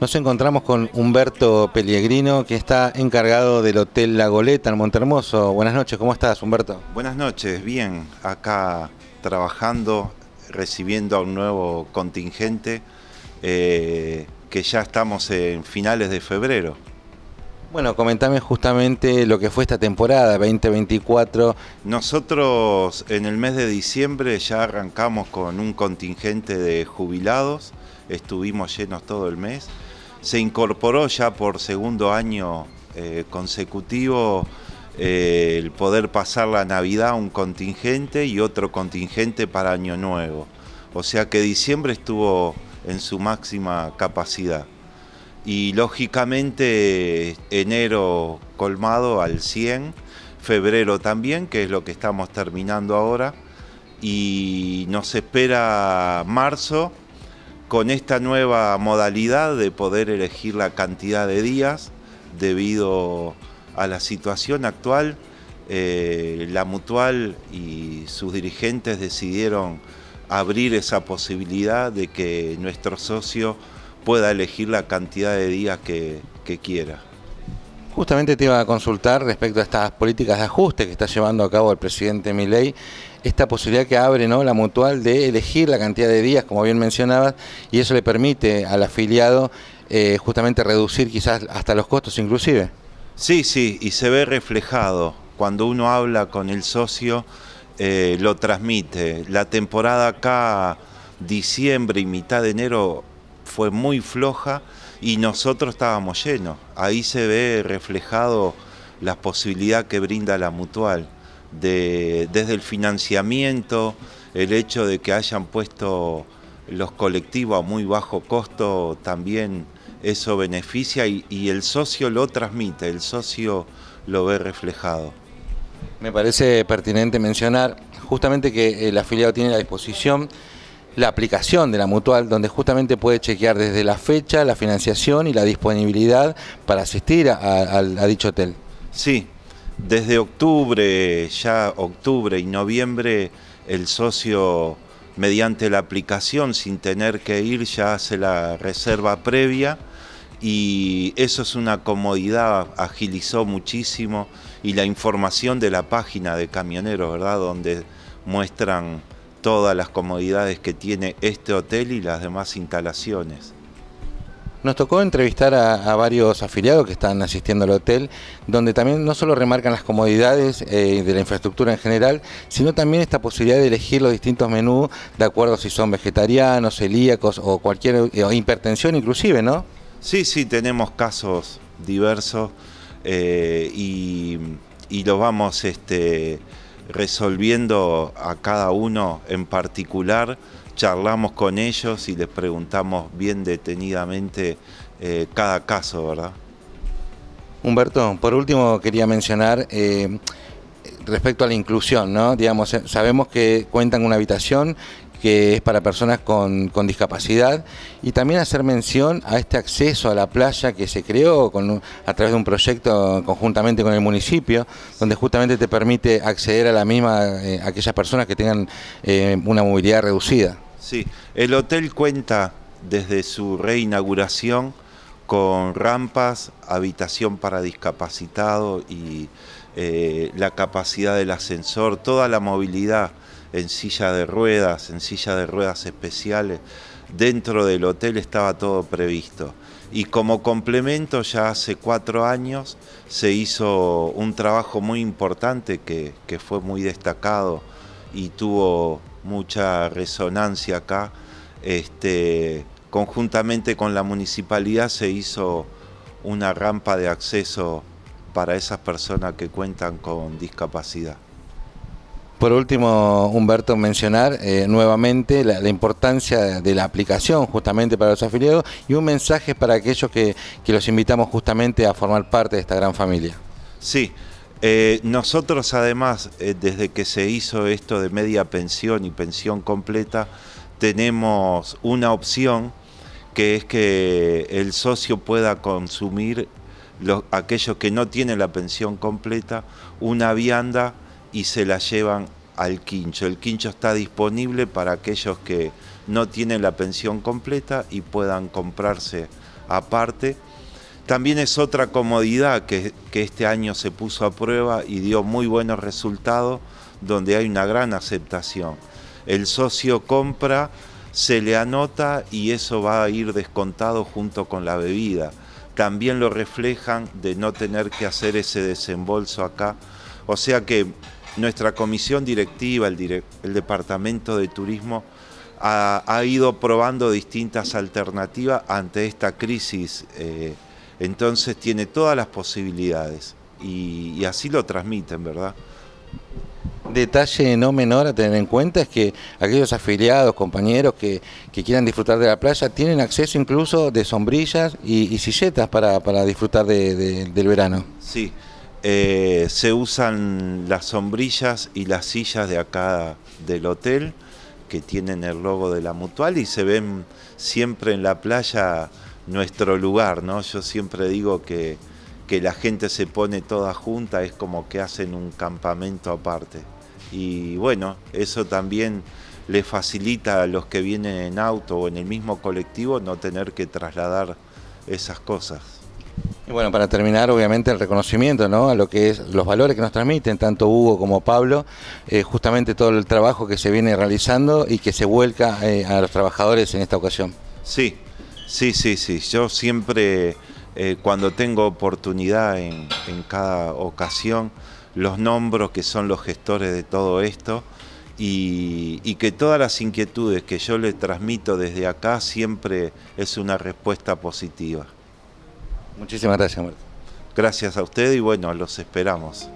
Nos encontramos con Humberto Pellegrino, que está encargado del Hotel La Goleta en Montermoso. Buenas noches, ¿cómo estás, Humberto? Buenas noches, bien, acá trabajando, recibiendo a un nuevo contingente, eh, que ya estamos en finales de febrero. Bueno, comentame justamente lo que fue esta temporada 2024. Nosotros en el mes de diciembre ya arrancamos con un contingente de jubilados, estuvimos llenos todo el mes. Se incorporó ya por segundo año eh, consecutivo eh, el poder pasar la Navidad un contingente y otro contingente para Año Nuevo. O sea que diciembre estuvo en su máxima capacidad y lógicamente enero colmado al 100, febrero también, que es lo que estamos terminando ahora, y nos espera marzo con esta nueva modalidad de poder elegir la cantidad de días debido a la situación actual. Eh, la mutual y sus dirigentes decidieron abrir esa posibilidad de que nuestro socio pueda elegir la cantidad de días que, quiera. Justamente te iba a consultar respecto a estas políticas de ajuste que está llevando a cabo el presidente Milei, esta posibilidad que abre ¿no? la mutual de elegir la cantidad de días, como bien mencionabas, y eso le permite al afiliado eh, justamente reducir quizás hasta los costos inclusive. Sí, sí, y se ve reflejado. Cuando uno habla con el socio, eh, lo transmite. La temporada acá, diciembre y mitad de enero, fue muy floja y nosotros estábamos llenos. Ahí se ve reflejado la posibilidad que brinda la mutual, de, desde el financiamiento, el hecho de que hayan puesto los colectivos a muy bajo costo también eso beneficia y, y el socio lo transmite, el socio lo ve reflejado. Me parece pertinente mencionar justamente que el afiliado tiene la disposición la aplicación de la mutual, donde justamente puede chequear desde la fecha, la financiación y la disponibilidad para asistir a, dicho hotel. Sí, desde octubre, ya octubre y noviembre, el socio mediante la aplicación, sin tener que ir, ya hace la reserva previa y eso es una comodidad, agilizó muchísimo y la información de la página de camioneros, ¿verdad? Donde muestran todas las comodidades que tiene este hotel y las demás instalaciones. Nos tocó entrevistar a, varios afiliados que están asistiendo al hotel, donde también no solo remarcan las comodidades eh, de la infraestructura en general, sino también esta posibilidad de elegir los distintos menús de acuerdo si son vegetarianos, celíacos o cualquier eh, hipertensión inclusive, ¿no? Sí, sí, tenemos casos diversos eh, y, y los vamos este, resolviendo a cada uno en particular, charlamos con ellos y les preguntamos bien detenidamente eh, cada caso, ¿verdad? Humberto, por último quería mencionar eh, respecto a la inclusión, ¿no? Digamos, eh, sabemos que cuentan una habitación que es para personas con, discapacidad y también hacer mención a este acceso a la playa que se creó a través de un proyecto conjuntamente con el municipio, donde justamente te permite acceder a la misma eh, aquellas personas que tengan eh, una movilidad reducida. Sí, el hotel cuenta desde su reinauguración con rampas, habitación para discapacitados y eh, la capacidad del ascensor, toda la movilidad en silla de ruedas, en silla de ruedas especiales. Dentro del hotel estaba todo previsto. Y como complemento, ya hace cuatro años se hizo un trabajo muy importante que, fue muy destacado y tuvo mucha resonancia acá. Este, conjuntamente con la municipalidad se hizo una rampa de acceso para esas personas que cuentan con discapacidad. Por último, Humberto, mencionar eh, nuevamente la, importancia de la aplicación justamente para los afiliados y un mensaje para aquellos que, los invitamos justamente a formar parte de esta gran familia. Sí, eh, nosotros además, eh, desde que se hizo esto de media pensión y pensión completa, tenemos una opción que es que el socio pueda consumir los, aquellos que no tienen la pensión completa, una vianda y se la llevan al quincho. El quincho está disponible para aquellos que no tienen la pensión completa y puedan comprarse aparte. También es otra comodidad que, este año se puso a prueba y dio muy buenos resultados, donde hay una gran aceptación. El socio compra, se le anota y eso va a ir descontado junto con la bebida. También lo reflejan de no tener que hacer ese desembolso acá. O sea que nuestra comisión directiva, el, el departamento de turismo, ha, ido probando distintas alternativas ante esta crisis. Eh, entonces tiene todas las posibilidades y, así lo transmiten, ¿verdad? detalle no menor a tener en cuenta es que aquellos afiliados, compañeros que, quieran disfrutar de la playa tienen acceso incluso de sombrillas y, silletas para, disfrutar del verano. Sí, eh, se usan las sombrillas y las sillas de acá del hotel que tienen el logo de la mutual y se ven siempre en la playa nuestro lugar, ¿no? Yo siempre digo que, que la gente se pone toda junta, es como que hacen un campamento aparte. Y bueno, eso también le facilita a los que vienen en auto o en el mismo colectivo no tener que trasladar esas cosas. Y bueno, para terminar, obviamente, el reconocimiento a lo que es los valores que nos transmiten tanto Hugo como Pablo, eh, justamente todo el trabajo que se viene realizando y que se vuelca eh, a los trabajadores en esta ocasión. Sí, sí, sí, sí. Yo siempre, eh, cuando tengo oportunidad en, cada ocasión, los nombro que son los gestores de todo esto. Y, y, que todas las inquietudes que yo les transmito desde acá siempre es una respuesta positiva. Muchísimas gracias, Marta. Gracias a usted y bueno, los esperamos.